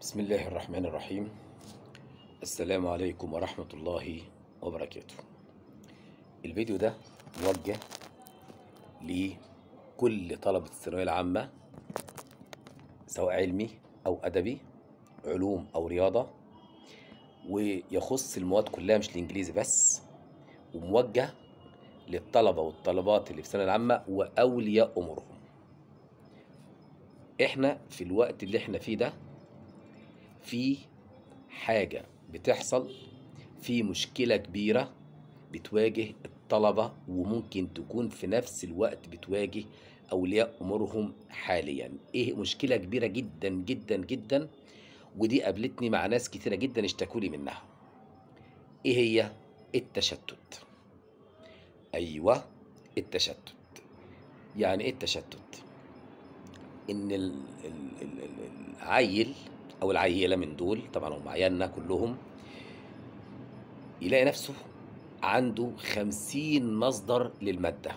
بسم الله الرحمن الرحيم السلام عليكم ورحمة الله وبركاته الفيديو ده موجه لكل طلبة الثانوية العامة سواء علمي أو أدبي علوم أو رياضة ويخص المواد كلها مش الإنجليزي بس وموجه للطلبة والطلبات اللي في الثانوية العامة وأولياء أمورهم إحنا في الوقت اللي إحنا فيه ده في حاجة بتحصل في مشكلة كبيرة بتواجه الطلبة وممكن تكون في نفس الوقت بتواجه أولياء أمورهم حاليا إيه مشكلة كبيرة جدا جدا جدا ودي قابلتني مع ناس كتيرة جدا اشتكوا لي منها إيه هي التشتت أيوة التشتت يعني إيه التشتت إن العيل او العيله من دول طبعا هم عيالنا كلهم يلاقي نفسه عنده خمسين مصدر للمادة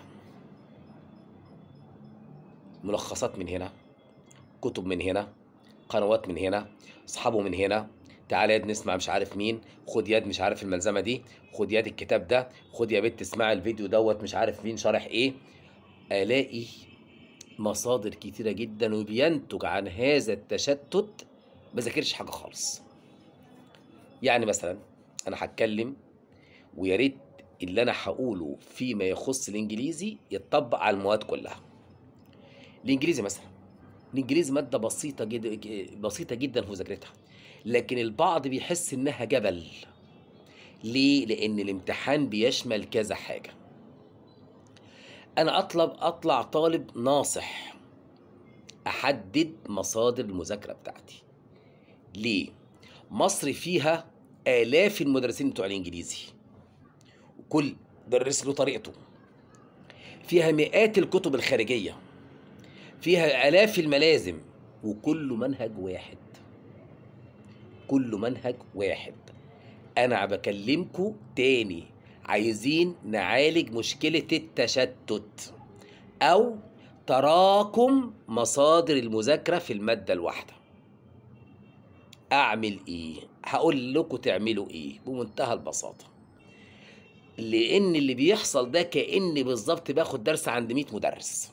ملخصات من هنا كتب من هنا قنوات من هنا أصحابه من هنا تعال يا نسمع مش عارف مين خد يد مش عارف الملزمة دي خد يد الكتاب ده خد يا بنت اسمع الفيديو دوت مش عارف مين شارح ايه ألاقي مصادر كتيرة جدا وبينتج عن هذا التشتت بذاكرش حاجه خالص يعني مثلا انا هتكلم ويا ريت اللي انا هقوله فيما يخص الانجليزي يتطبق على المواد كلها الانجليزي مثلا الانجليزي ماده بسيطه جدا بسيطه جدا في مذاكرتها لكن البعض بيحس انها جبل ليه لان الامتحان بيشمل كذا حاجه انا اطلب اطلع طالب ناصح احدد مصادر المذاكره بتاعتي ليه؟ مصر فيها آلاف المدرسين بتوع الإنجليزي وكل مدرس له طريقته فيها مئات الكتب الخارجية فيها آلاف الملازم وكل منهج واحد كل منهج واحد أنا بكلمكم تاني عايزين نعالج مشكلة التشتت أو تراكم مصادر المذاكرة في المادة الواحدة اعمل ايه هقول لكم تعملوا ايه بمنتهى البساطه لان اللي بيحصل ده كاني بالظبط باخد درس عند 100 مدرس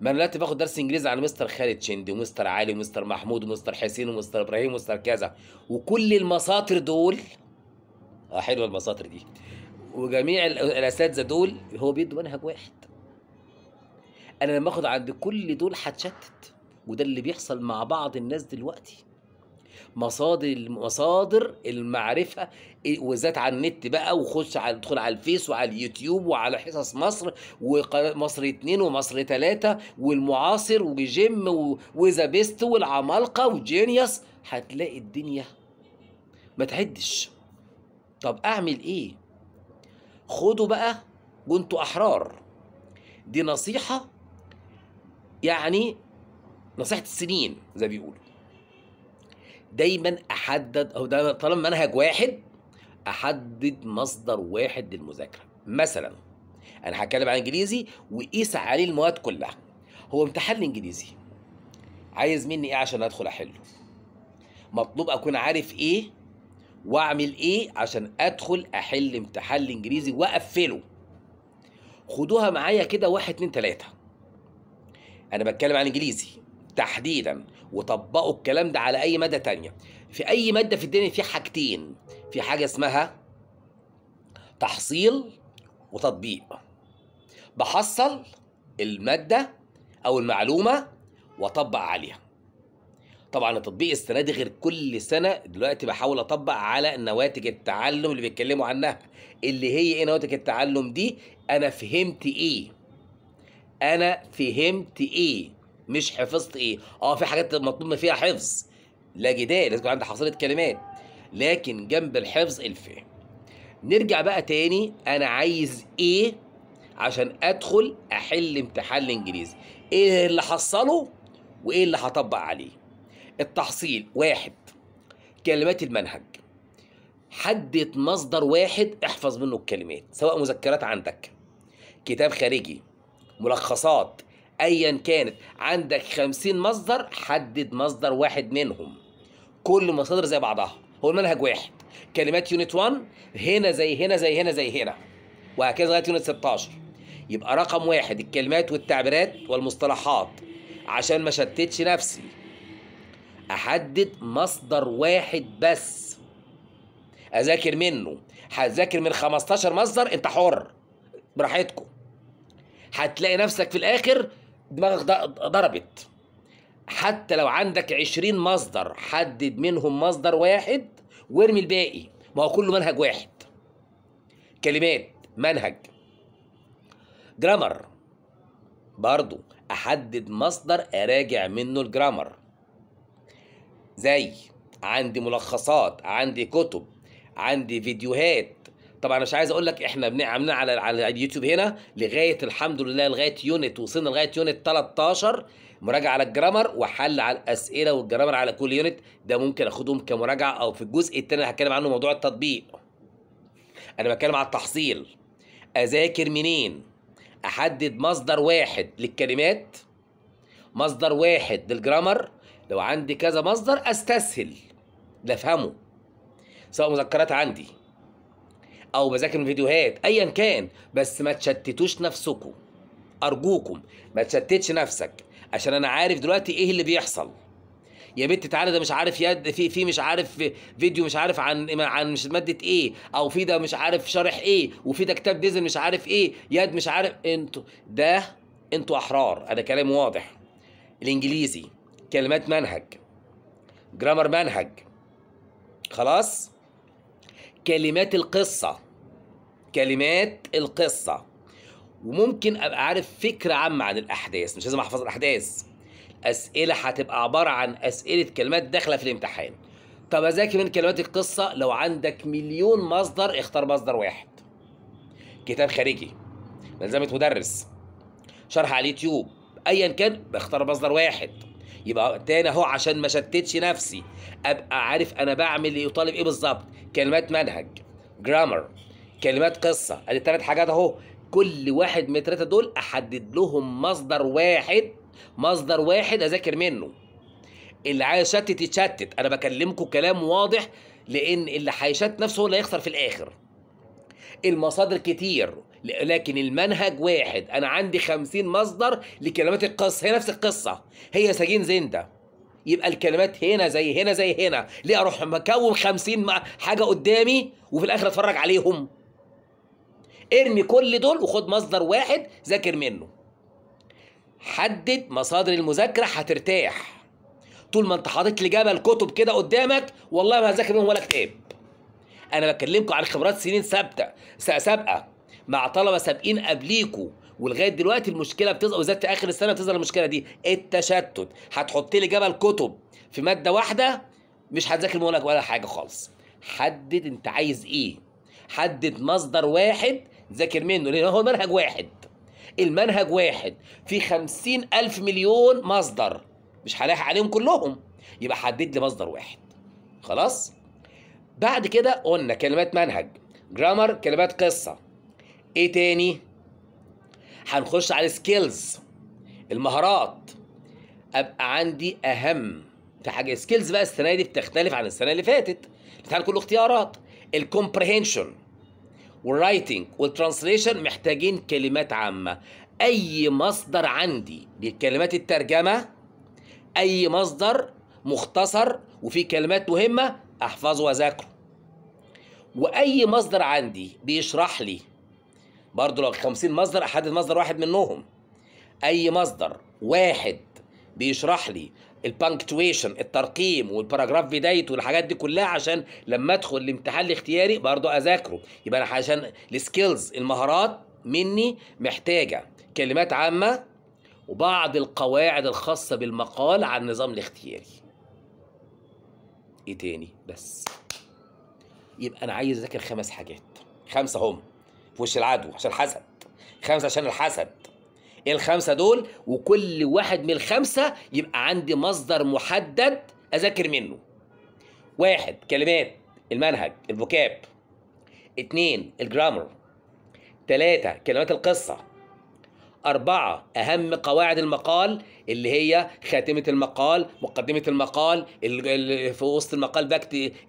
ما انا دلوقتي باخد درس انجليزي على مستر خالد شندي ومستر علي ومستر محمود ومستر حسين ومستر ابراهيم ومستر كذا وكل المساطر دول اه حلوه المساطر دي وجميع الاساتذه دول هو بيدوا منهج واحد انا لما اخد عند كل دول هتشتت وده اللي بيحصل مع بعض الناس دلوقتي مصادر مصادر المعرفه إيه، وذات على النت بقى وخش على ادخل على الفيس وعلى اليوتيوب وعلى حصص مصر ومصر اتنين ومصر تلاته والمعاصر وجيم وذا بيست والعمالقه وجينيوس هتلاقي الدنيا ما تعدش طب اعمل ايه خدوا بقى وانتوا احرار دي نصيحه يعني نصيحه السنين زي ما بيقولوا دايما احدد او ده طالما منهج واحد احدد مصدر واحد للمذاكره مثلا انا هتكلم عن انجليزي وقيس عليه المواد كلها هو امتحان الانجليزي عايز مني ايه عشان ادخل احله مطلوب اكون عارف ايه واعمل ايه عشان ادخل احل امتحان الانجليزي واقفله خدوها معايا كده واحد اتنين تلاته انا بتكلم عن انجليزي تحديدا وطبقوا الكلام ده على اي ماده تانية في اي ماده في الدنيا في حاجتين في حاجه اسمها تحصيل وتطبيق بحصل الماده او المعلومه واطبق عليها طبعا التطبيق السنه دي غير كل سنه دلوقتي بحاول اطبق على نواتج التعلم اللي بيتكلموا عنها اللي هي ايه نواتج التعلم دي انا فهمت ايه انا فهمت ايه مش حفظت ايه اه في حاجات مطلوب فيها حفظ لا جدال لازم يكون عندك حصيله كلمات لكن جنب الحفظ الفهم نرجع بقى تاني انا عايز ايه عشان ادخل احل امتحان الانجليزي ايه اللي حصله وايه اللي هطبق عليه التحصيل واحد كلمات المنهج حدد مصدر واحد احفظ منه الكلمات سواء مذكرات عندك كتاب خارجي ملخصات ايا كانت عندك 50 مصدر حدد مصدر واحد منهم كل المصادر زي بعضها هو المنهج واحد كلمات يونت 1 هنا زي هنا زي هنا زي هنا وهكذا لغايه يونت 16 يبقى رقم واحد الكلمات والتعبيرات والمصطلحات عشان ما شتتش نفسي احدد مصدر واحد بس اذاكر منه هتذاكر من 15 مصدر انت حر براحتكم هتلاقي نفسك في الاخر دماغك ضربت حتى لو عندك عشرين مصدر حدد منهم مصدر واحد وارمي الباقي ما هو كله منهج واحد كلمات منهج جرامر برضو احدد مصدر اراجع منه الجرامر زي عندي ملخصات عندي كتب عندي فيديوهات طبعا مش عايز اقول لك احنا بنعمل على على اليوتيوب هنا لغايه الحمد لله لغايه يونت وصلنا لغايه يونت 13 مراجعه على الجرامر وحل على الاسئله والجرامر على كل يونت ده ممكن اخدهم كمراجعه او في الجزء الثاني اللي هتكلم عنه موضوع التطبيق انا بتكلم على التحصيل اذاكر منين احدد مصدر واحد للكلمات مصدر واحد للجرامر لو عندي كذا مصدر استسهل لافهمه سواء مذكرات عندي او بذاكر من فيديوهات ايا كان بس ما تشتتوش نفسكم ارجوكم ما تشتتش نفسك عشان انا عارف دلوقتي ايه اللي بيحصل يا بنت تعالى ده مش عارف يد في في مش عارف فيديو مش عارف عن عن مش ماده ايه او في ده مش عارف شارح ايه وفي ده كتاب ديزل مش عارف ايه يد مش عارف انتوا ده انتوا احرار انا كلام واضح الانجليزي كلمات منهج جرامر منهج خلاص كلمات القصه كلمات القصة وممكن أبقى عارف فكرة عامة عن الأحداث مش لازم أحفظ الأحداث الأسئلة هتبقى عبارة عن أسئلة كلمات داخلة في الامتحان طب أذاكر من كلمات القصة لو عندك مليون مصدر اختار مصدر واحد كتاب خارجي ملزمة مدرس شرح على اليوتيوب ايا كان بختار مصدر واحد يبقى تاني اهو عشان ما شتتش نفسي ابقى عارف انا بعمل ايه وطالب ايه بالظبط كلمات منهج جرامر كلمات قصه ادي التلات حاجات اهو كل واحد من الثلاثه دول احدد لهم مصدر واحد مصدر واحد اذاكر منه اللي عايز يشتت يتشتت انا بكلمكم كلام واضح لان اللي هيشتت نفسه هو اللي هيخسر في الاخر المصادر كتير لكن المنهج واحد انا عندي خمسين مصدر لكلمات القصه هي نفس القصه هي سجين زنده يبقى الكلمات هنا زي هنا زي هنا ليه اروح مكون خمسين حاجه قدامي وفي الاخر اتفرج عليهم ارمي كل دول وخد مصدر واحد ذاكر منه حدد مصادر المذاكره هترتاح طول ما انت حاطط لي جبل كتب كده قدامك والله ما هذاكر منهم ولا كتاب انا بكلمكم عن خبرات سنين ثابته سابقه مع طلبه سابقين قبليكوا ولغايه دلوقتي المشكله بتظهر وزادت في اخر السنه بتظهر المشكله دي التشتت هتحط لي جبل كتب في ماده واحده مش هتذاكر منهم ولا حاجه خالص حدد انت عايز ايه حدد مصدر واحد ذاكر منه لأن هو المنهج واحد المنهج واحد في خمسين ألف مليون مصدر مش هلاحق عليهم كلهم يبقى حدد لي مصدر واحد خلاص بعد كده قلنا كلمات منهج جرامر كلمات قصة ايه تاني هنخش على سكيلز المهارات ابقى عندي اهم في حاجه سكيلز بقى السنه دي بتختلف عن السنه اللي فاتت بتاع كله اختيارات الكومبريهنشن والرايتنج والترانسليشن محتاجين كلمات عامة أي مصدر عندي لكلمات الترجمة أي مصدر مختصر وفيه كلمات مهمة أحفظه وأذاكره وأي مصدر عندي بيشرح لي برضه لو 50 مصدر أحدد مصدر واحد منهم أي مصدر واحد بيشرح لي البانكتويشن الترقيم والباراجراف بدايته والحاجات دي كلها عشان لما ادخل الامتحان الاختياري برضه اذاكره يبقى انا عشان السكيلز المهارات مني محتاجه كلمات عامه وبعض القواعد الخاصه بالمقال عن النظام الاختياري ايه تاني بس يبقى انا عايز اذاكر خمس حاجات خمسه هم في وش العدو عشان الحسد خمسه عشان الحسد إيه الخمسه دول وكل واحد من الخمسه يبقى عندي مصدر محدد اذاكر منه واحد كلمات المنهج الفوكاب اتنين الجرامر تلاتة كلمات القصه أربعة أهم قواعد المقال اللي هي خاتمة المقال مقدمة المقال في وسط المقال ده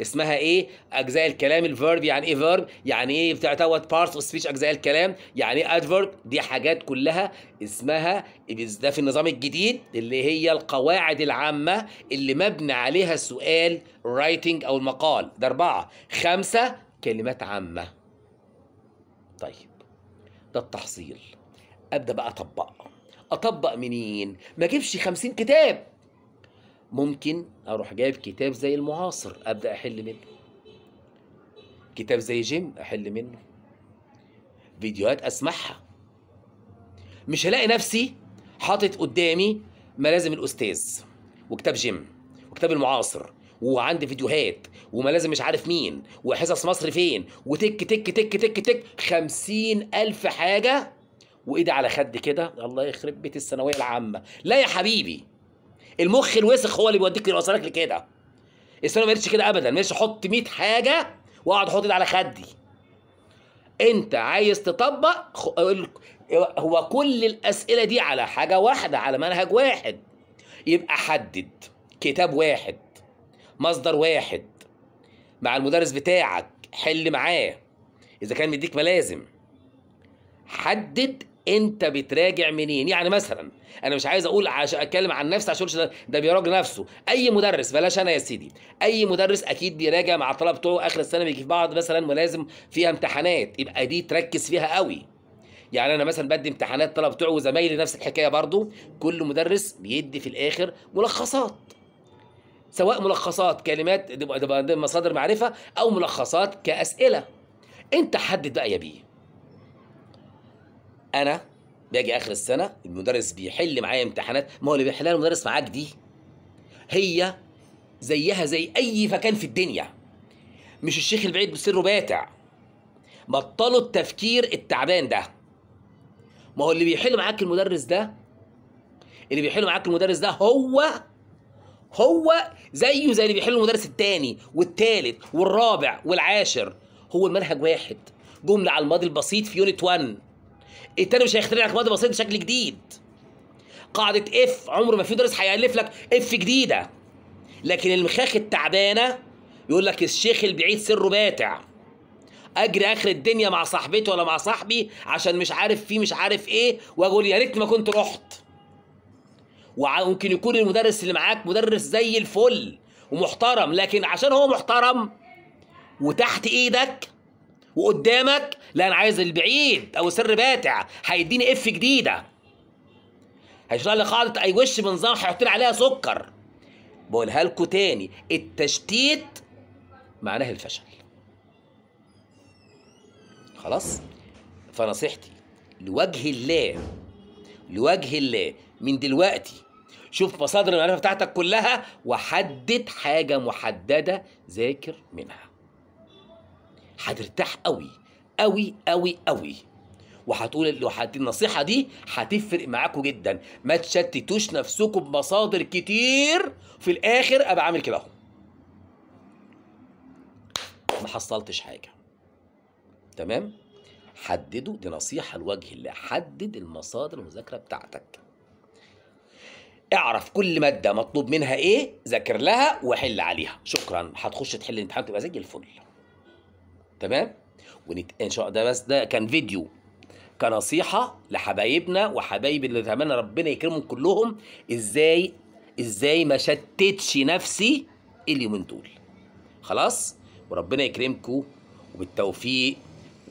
اسمها إيه أجزاء الكلام الفيرب يعني إيه فيرب يعني إيه بتاع دوت بارتس أجزاء الكلام يعني إيه أدفيرب دي حاجات كلها اسمها ده في النظام الجديد اللي هي القواعد العامة اللي مبنى عليها السؤال رايتنج أو المقال ده أربعة خمسة كلمات عامة طيب ده التحصيل ابدا بقى اطبق اطبق منين ما اجيبش 50 كتاب ممكن اروح جايب كتاب زي المعاصر ابدا احل منه كتاب زي جيم احل منه فيديوهات اسمعها مش هلاقي نفسي حاطط قدامي ملازم الاستاذ وكتاب جيم وكتاب المعاصر وعندي فيديوهات وملازم مش عارف مين وحصص مصر فين وتك تك تك تك تك خمسين ألف حاجة وايدي على خدي كده الله يخرب بيت الثانويه العامه لا يا حبيبي المخ الوسخ هو اللي بيوديك يوصلك لكده الثانويه ما كده ابدا ما احط 100 حاجه واقعد احط ايدي على خدي انت عايز تطبق هو كل الاسئله دي على حاجه واحده على منهج واحد يبقى حدد كتاب واحد مصدر واحد مع المدرس بتاعك حل معاه اذا كان مديك ملازم حدد انت بتراجع منين يعني مثلا انا مش عايز اقول عشان اتكلم عن نفسي عشان ده, ده بيراجع نفسه اي مدرس بلاش انا يا سيدي اي مدرس اكيد بيراجع مع الطلبه بتوعه اخر السنه بيجي في بعض مثلا ملازم فيها امتحانات يبقى دي تركز فيها قوي يعني انا مثلا بدي امتحانات الطلبه بتوعه وزمايلي نفس الحكايه برضو كل مدرس بيدي في الاخر ملخصات سواء ملخصات كلمات مصادر معرفه او ملخصات كاسئله انت حدد بقى يا بيه انا باجي اخر السنه المدرس بيحل معايا امتحانات ما هو اللي بيحلها المدرس معاك دي هي زيها زي اي مكان في الدنيا مش الشيخ البعيد بسره باتع بطلوا التفكير التعبان ده ما هو اللي بيحل معاك المدرس ده اللي بيحل معاك المدرس ده هو هو زيه زي اللي بيحل المدرس التاني والتالت والرابع والعاشر هو المنهج واحد جملة على الماضي البسيط في يونت 1 التاني مش هيخترع لك ماده بسيط بشكل جديد قاعده اف عمر ما في درس هيالف لك اف جديده لكن المخاخ التعبانه يقول لك الشيخ البعيد سره باتع اجري اخر الدنيا مع صاحبتي ولا مع صاحبي عشان مش عارف فيه مش عارف ايه واقول يا ريت ما كنت رحت وممكن يكون المدرس اللي معاك مدرس زي الفل ومحترم لكن عشان هو محترم وتحت ايدك وقدامك لا انا عايز البعيد او سر باتع هيديني اف جديده هيشرح لي قاعده اي وش بنظام هيحط لي عليها سكر بقولها لكم تاني التشتيت معناه الفشل خلاص فنصيحتي لوجه الله لوجه الله من دلوقتي شوف مصادر المعرفه بتاعتك كلها وحدد حاجه محدده ذاكر منها هترتاح قوي قوي قوي قوي وهتقول النصيحه دي هتفرق معاكم جدا ما تشتتوش نفسكم بمصادر كتير في الاخر ابقى عامل كده اهو ما حصلتش حاجه تمام حددوا دي نصيحه لوجه الله حدد المصادر المذاكره بتاعتك اعرف كل ماده مطلوب منها ايه ذاكر لها وحل عليها شكرا هتخش تحل الامتحان تبقى زي الفل تمام ونت... ان شاء الله ده بس ده كان فيديو كنصيحه لحبايبنا وحبايب اللي اتمنى ربنا يكرمهم كلهم ازاي ازاي ما شتتش نفسي اليومين دول خلاص وربنا يكرمكم وبالتوفيق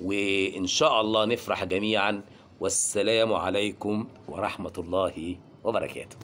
وان شاء الله نفرح جميعا والسلام عليكم ورحمه الله وبركاته